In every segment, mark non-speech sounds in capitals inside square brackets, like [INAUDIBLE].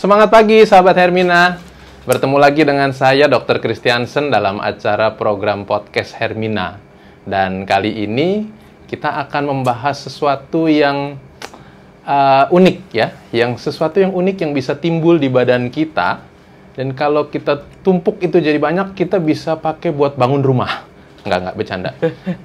Semangat pagi sahabat Hermina. Bertemu lagi dengan saya Dr. Christiansen dalam acara program podcast Hermina. Dan kali ini kita akan membahas sesuatu yang uh, unik ya, yang sesuatu yang unik yang bisa timbul di badan kita dan kalau kita tumpuk itu jadi banyak, kita bisa pakai buat bangun rumah. Enggak, enggak, bercanda.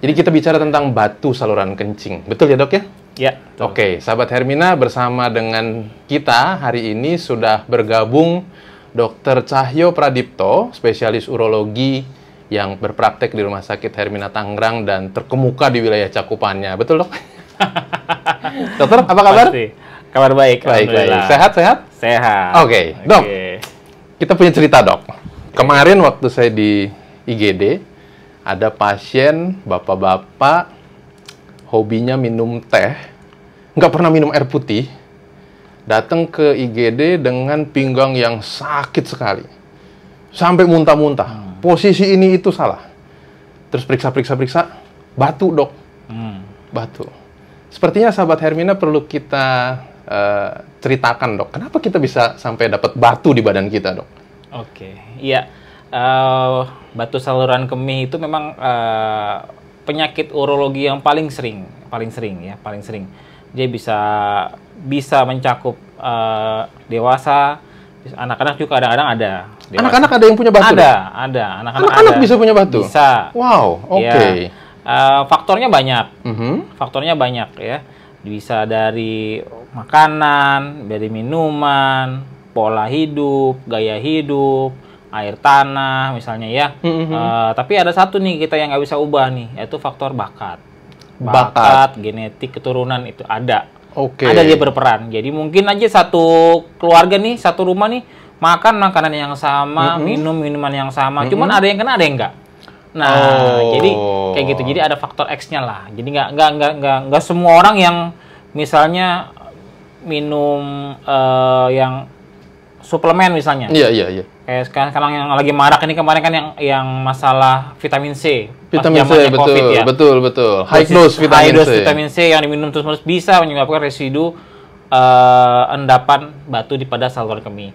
Jadi kita bicara tentang batu saluran kencing. Betul ya dok ya? Ya. Oke, okay, sahabat Hermina bersama dengan kita hari ini sudah bergabung Dr. Cahyo Pradipto, spesialis urologi yang berpraktek di Rumah Sakit Hermina Tangerang dan terkemuka di wilayah cakupannya. Betul, Dok? [LAUGHS] Dokter, apa kabar? Pasti. Kabar baik. Baik, baik. Sehat, sehat? Sehat. Oke, okay. Dok. Kita punya cerita, Dok. Kemarin waktu saya di IGD ada pasien bapak-bapak hobinya minum teh, nggak pernah minum air putih, datang ke IGD dengan pinggang yang sakit sekali. Sampai muntah-muntah. Hmm. Posisi ini itu salah. Terus periksa-periksa-periksa, batu dok. Hmm. Batu. Sepertinya sahabat Hermina perlu kita uh, ceritakan dok. Kenapa kita bisa sampai dapat batu di badan kita dok? Oke, okay. iya. Uh, batu saluran kemih itu memang uh, penyakit urologi yang paling sering, paling sering ya, paling sering. Dia bisa bisa mencakup uh, dewasa, anak-anak juga kadang-kadang ada. Anak-anak ada yang punya batu? Ada, ada. Anak-anak bisa punya batu? Bisa. Wow, ya. oke. Okay. Ya. Uh, eh, faktornya banyak. Mm -hmm. Faktornya banyak ya. Bisa dari makanan, dari minuman, pola hidup, gaya hidup, air tanah misalnya ya. Mm -hmm. uh, tapi ada satu nih kita yang nggak bisa ubah nih, yaitu faktor bakat. Bakat, bakat genetik keturunan itu ada. Oke. Okay. Ada dia berperan. Jadi mungkin aja satu keluarga nih, satu rumah nih makan makanan yang sama, mm -hmm. minum minuman yang sama. Mm -hmm. Cuman ada yang kena, ada yang enggak. Nah, oh. jadi kayak gitu. Jadi ada faktor X-nya lah. Jadi nggak nggak nggak nggak nggak semua orang yang misalnya minum uh, yang suplemen misalnya. Iya, iya, iya. Kayak sekarang, sekarang yang lagi marak ini kemarin kan yang yang masalah vitamin C. Vitamin C, betul, COVID, ya. betul, betul. High dose vitamin high dose C. vitamin C yang diminum terus-menerus bisa menyebabkan residu uh, endapan batu di pada saluran kemih.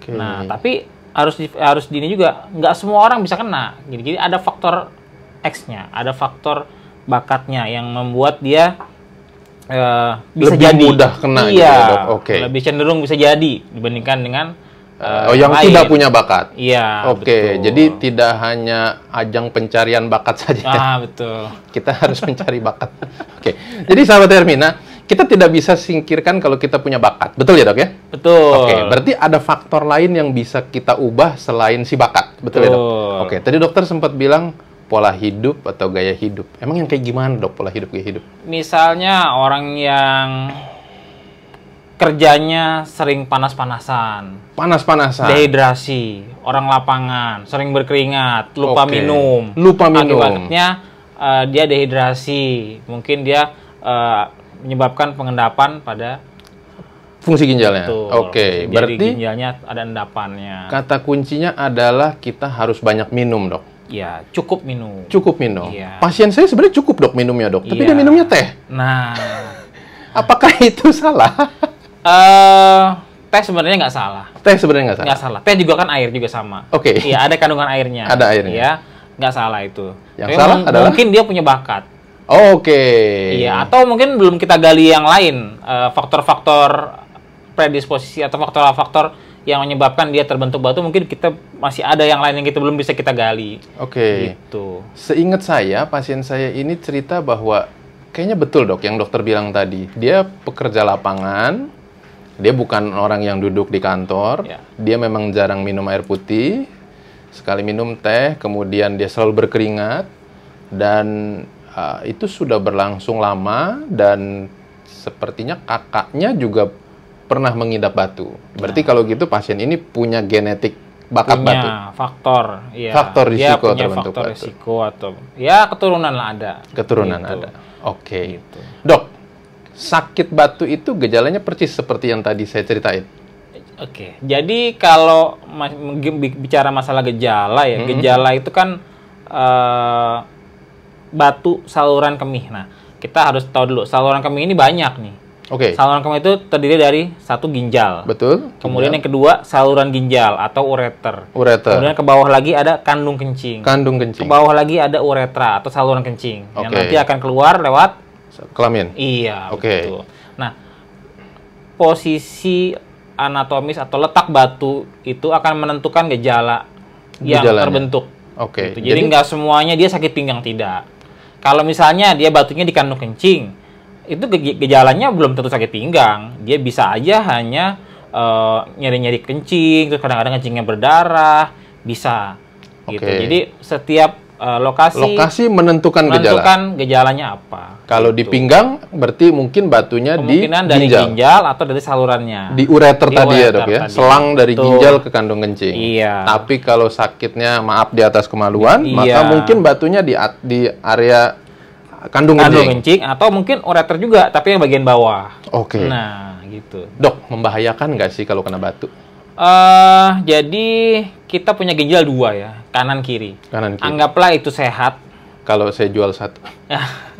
Okay. Nah, tapi harus di, harus dini juga nggak semua orang bisa kena. Jadi, jadi ada faktor X-nya, ada faktor bakatnya yang membuat dia Eh, bisa lebih jadi mudah kena gitu iya, gitu ya, Oke. Okay. Lebih cenderung bisa jadi dibandingkan dengan uh, oh, yang lain. tidak punya bakat. Iya. Oke, okay. jadi tidak hanya ajang pencarian bakat [LAUGHS] saja. Ah, betul. Kita harus mencari bakat. Oke. Okay. Jadi sahabat Hermina, kita tidak bisa singkirkan kalau kita punya bakat. Betul ya, Dok ya? Betul. Oke, okay. berarti ada faktor lain yang bisa kita ubah selain si bakat. Betul, betul. ya, Dok? Oke, okay. tadi dokter sempat bilang pola hidup atau gaya hidup. Emang yang kayak gimana dok pola hidup gaya hidup? Misalnya orang yang kerjanya sering panas-panasan. Panas-panasan. Dehidrasi, orang lapangan, sering berkeringat, lupa okay. minum. Lupa minum. Akibatnya uh, dia dehidrasi, mungkin dia uh, menyebabkan pengendapan pada fungsi ginjalnya. Oke, okay. berarti ginjalnya ada endapannya. Kata kuncinya adalah kita harus banyak minum, Dok. Ya, cukup minum. Cukup minum. Ya. Pasien saya sebenarnya cukup dok minumnya dok, tapi ya. dia iya. minumnya teh. Nah, [LAUGHS] apakah itu salah? uh, [LAUGHS] teh sebenarnya nggak salah. Teh sebenarnya nggak salah. Nggak salah. Teh juga kan air juga sama. Oke. Okay. Iya ada kandungan airnya. Ada airnya. Iya nggak salah itu. Yang Tapi salah adalah mungkin dia punya bakat. Oke. Okay. Iya atau mungkin belum kita gali yang lain uh, eh, faktor -faktor predisposisi atau faktor-faktor yang menyebabkan dia terbentuk batu mungkin kita masih ada yang lain yang kita belum bisa kita gali. Oke. Okay. Gitu. Seingat saya pasien saya ini cerita bahwa kayaknya betul dok yang dokter bilang tadi. Dia pekerja lapangan, dia bukan orang yang duduk di kantor, ya. dia memang jarang minum air putih, sekali minum teh, kemudian dia selalu berkeringat dan uh, itu sudah berlangsung lama dan sepertinya kakaknya juga pernah mengidap batu. Berarti nah. kalau gitu pasien ini punya genetik bakat punya batu. faktor, ya. Faktor risiko dia punya terbentuk faktor batu. risiko atau ya keturunan lah ada. Keturunan gitu. ada. Oke. Okay. Gitu. Dok, sakit batu itu gejalanya persis seperti yang tadi saya ceritain. Oke. Okay. Jadi kalau ma bicara masalah gejala ya, -hmm. gejala itu kan uh, batu saluran kemih. Nah, kita harus tahu dulu saluran kemih ini banyak nih Oke. Okay. Saluran kemih itu terdiri dari satu ginjal. Betul. Kemudian ginjal. yang kedua saluran ginjal atau ureter. Ureter. Kemudian ke bawah lagi ada kandung kencing. Kandung kencing. Ke bawah lagi ada uretra atau saluran kencing okay. yang nanti akan keluar lewat kelamin. Iya. Oke. Okay. Nah, posisi anatomis atau letak batu itu akan menentukan gejala yang Gejalanya. terbentuk. Oke. Okay. Gitu. Jadi nggak semuanya dia sakit pinggang tidak. Kalau misalnya dia batunya di kandung kencing, itu gejalanya belum tentu sakit pinggang. Dia bisa aja hanya eh, nyeri-nyeri uh, kencing, terus kadang-kadang kencingnya berdarah, bisa. Okay. Gitu. Jadi setiap uh, lokasi lokasi menentukan, menentukan gejala. gejalanya apa. Kalau di gitu. pinggang berarti mungkin batunya di ginjal. dari ginjal atau dari salurannya. Di ureter di tadi ya, Dok ya. Selang dari Betul. ginjal ke kandung kencing. Iya. Tapi kalau sakitnya maaf di atas kemaluan, iya. maka mungkin batunya di di area kandung, kandung kencing. atau mungkin ureter juga tapi yang bagian bawah. Oke. Okay. Nah, gitu. Dok, membahayakan nggak sih kalau kena batu? Uh, jadi kita punya ginjal dua ya, kanan kiri. Kanan kiri. Anggaplah itu sehat. Kalau saya jual satu.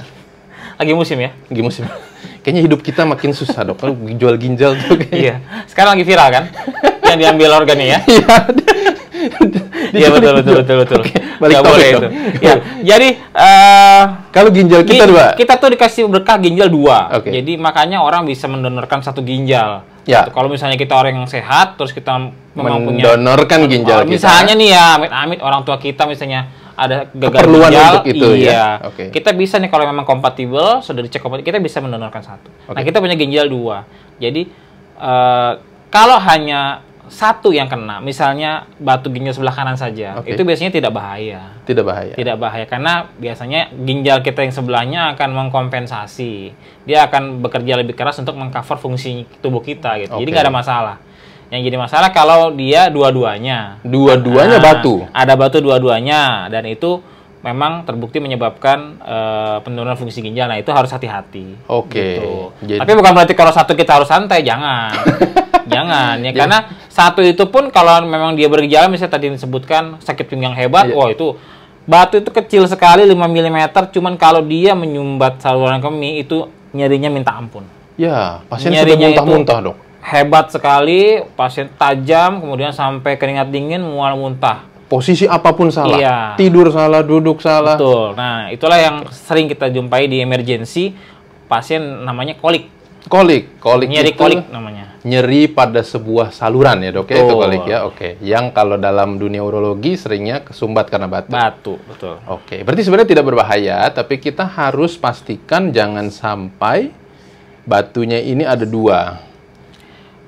[LAUGHS] Lagi musim ya? Lagi musim kayaknya hidup kita makin susah dok. Kalau jual ginjal tuh Iya. Sekarang lagi viral kan? [LAUGHS] Yang diambil organnya ya? Iya. [LAUGHS] Iya betul betul betul betul. Oke, balik Gak boleh itu. ya, jadi uh, kalau ginjal kita dua. Kita tuh dikasih berkah ginjal dua. Okay. Jadi makanya orang bisa mendonorkan satu ginjal. Ya. Gitu. Kalau misalnya kita orang yang sehat, terus kita memang mendonorkan punya, ginjal oh, kita. Misalnya nih ya, amit-amit orang tua kita misalnya ada gagal Keperluan ginjal, untuk itu, ya? iya. Ya? Okay. Kita bisa nih kalau memang kompatibel, sudah dicek kompatibel, kita bisa mendonorkan satu. Okay. Nah kita punya ginjal dua. Jadi uh, kalau hanya satu yang kena, misalnya batu ginjal sebelah kanan saja, okay. itu biasanya tidak bahaya. Tidak bahaya. Tidak bahaya karena biasanya ginjal kita yang sebelahnya akan mengkompensasi. Dia akan bekerja lebih keras untuk mengcover fungsi tubuh kita gitu. Okay. Jadi nggak ada masalah. Yang jadi masalah kalau dia dua-duanya. Dua-duanya nah, batu. Ada batu dua-duanya dan itu memang terbukti menyebabkan uh, penurunan fungsi ginjal. Nah, itu harus hati-hati. Oke. Okay. Gitu. Tapi bukan berarti kalau satu kita harus santai, jangan. [LAUGHS] jangan ya, ya karena satu itu pun kalau memang dia bergejala misalnya tadi disebutkan sakit pinggang hebat, iya. wah itu batu itu kecil sekali 5 mm, cuman kalau dia menyumbat saluran kemih itu nyerinya minta ampun. Ya, pasien nyerinya sudah muntah-muntah dok. Hebat sekali, pasien tajam, kemudian sampai keringat dingin, mual muntah. Posisi apapun salah, iya. tidur salah, duduk salah. Betul. Nah, itulah yang sering kita jumpai di emergensi pasien namanya kolik Kolik, kolik nyeri itu kolik namanya. Nyeri pada sebuah saluran ya dok, ya? itu kolik ya, oke. Okay. Yang kalau dalam dunia urologi seringnya kesumbat karena batu. Batu, betul. Oke, okay. berarti sebenarnya tidak berbahaya, tapi kita harus pastikan jangan sampai batunya ini ada dua.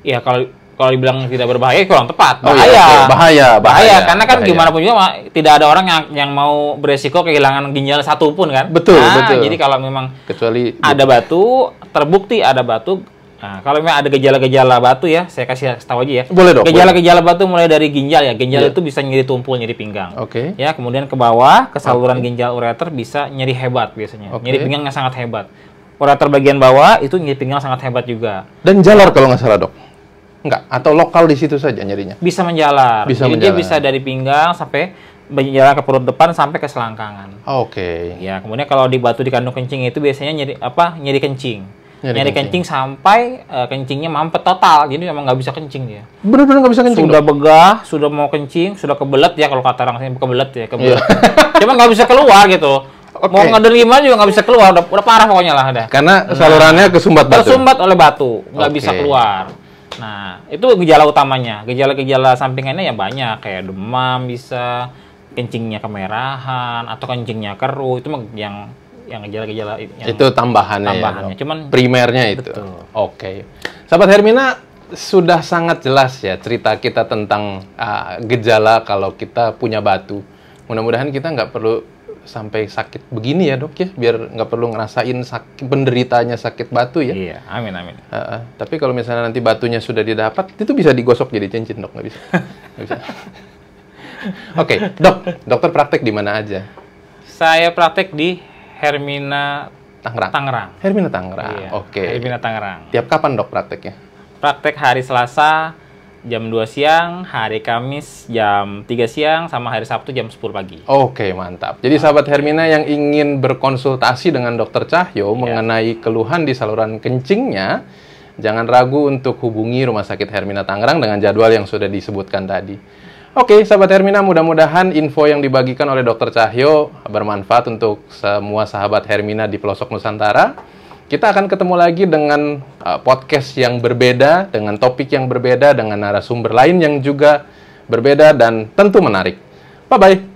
Ya kalau kalau dibilang tidak berbahaya kurang tepat bahaya oh, iya, iya. bahaya bahaya karena kan bahaya. gimana pun juga tidak ada orang yang yang mau beresiko kehilangan ginjal satu pun kan betul nah, betul jadi kalau memang kecuali ada gitu. batu terbukti ada batu Nah, kalau memang ada gejala-gejala batu ya, saya kasih tahu aja ya. Boleh dong. Gejala-gejala batu mulai dari ginjal ya. Ginjal yeah. itu bisa nyeri tumpul, nyeri pinggang. Oke. Okay. Ya, kemudian ke bawah, ke saluran okay. ginjal ureter bisa nyeri hebat biasanya. Okay. Nyeri pinggang sangat hebat. Ureter bagian bawah itu nyeri pinggang sangat hebat juga. Dan jalar kalau nggak salah, Dok. Enggak, atau lokal di situ saja nyerinya. Bisa menjalar. Bisa Jadi menjalar. dia bisa dari pinggang sampai menjalar ke perut depan sampai ke selangkangan. Oke. Okay. Ya, kemudian kalau di batu di kandung kencing itu biasanya nyeri apa? Nyeri kencing. Nyari, nyeri kencing. kencing sampai uh, kencingnya mampet total, jadi memang nggak bisa kencing dia. Benar-benar nggak bisa kencing. Sudah dong? begah, sudah mau kencing, sudah kebelet ya kalau kata orang sini kebelet ya kebelet. Yeah. [LAUGHS] Cuma nggak bisa keluar gitu. Okay. Mau ngadern gimana juga nggak bisa keluar, udah, udah parah pokoknya lah ada. Karena salurannya nah, kesumbat batu. Kesumbat oleh batu, nggak okay. bisa keluar. Nah, itu gejala utamanya. Gejala-gejala sampingannya ya banyak kayak demam bisa, kencingnya kemerahan atau kencingnya keruh itu yang yang gejala-gejala itu tambahannya. Ya, tambahannya. Ya, Cuman primernya itu. Oke. Okay. Sahabat Hermina sudah sangat jelas ya cerita kita tentang uh, gejala kalau kita punya batu. Mudah-mudahan kita nggak perlu sampai sakit begini ya dok ya biar nggak perlu ngerasain sakit penderitanya sakit batu ya iya amin amin uh, uh. tapi kalau misalnya nanti batunya sudah didapat itu bisa digosok jadi cincin dok nggak bisa [LAUGHS] bisa oke okay, dok dokter praktek di mana aja saya praktek di Hermina Tangerang Tangerang Hermina Tangerang iya, oke okay. Hermina Tangerang tiap kapan dok prakteknya praktek hari Selasa jam 2 siang, hari Kamis jam 3 siang, sama hari Sabtu jam 10 pagi. Oke, mantap. Jadi sahabat Hermina yang ingin berkonsultasi dengan dokter Cahyo yeah. mengenai keluhan di saluran kencingnya, jangan ragu untuk hubungi Rumah Sakit Hermina Tangerang dengan jadwal yang sudah disebutkan tadi. Oke, sahabat Hermina, mudah-mudahan info yang dibagikan oleh Dokter Cahyo bermanfaat untuk semua sahabat Hermina di pelosok Nusantara. Kita akan ketemu lagi dengan uh, podcast yang berbeda, dengan topik yang berbeda, dengan narasumber lain yang juga berbeda dan tentu menarik. Bye bye.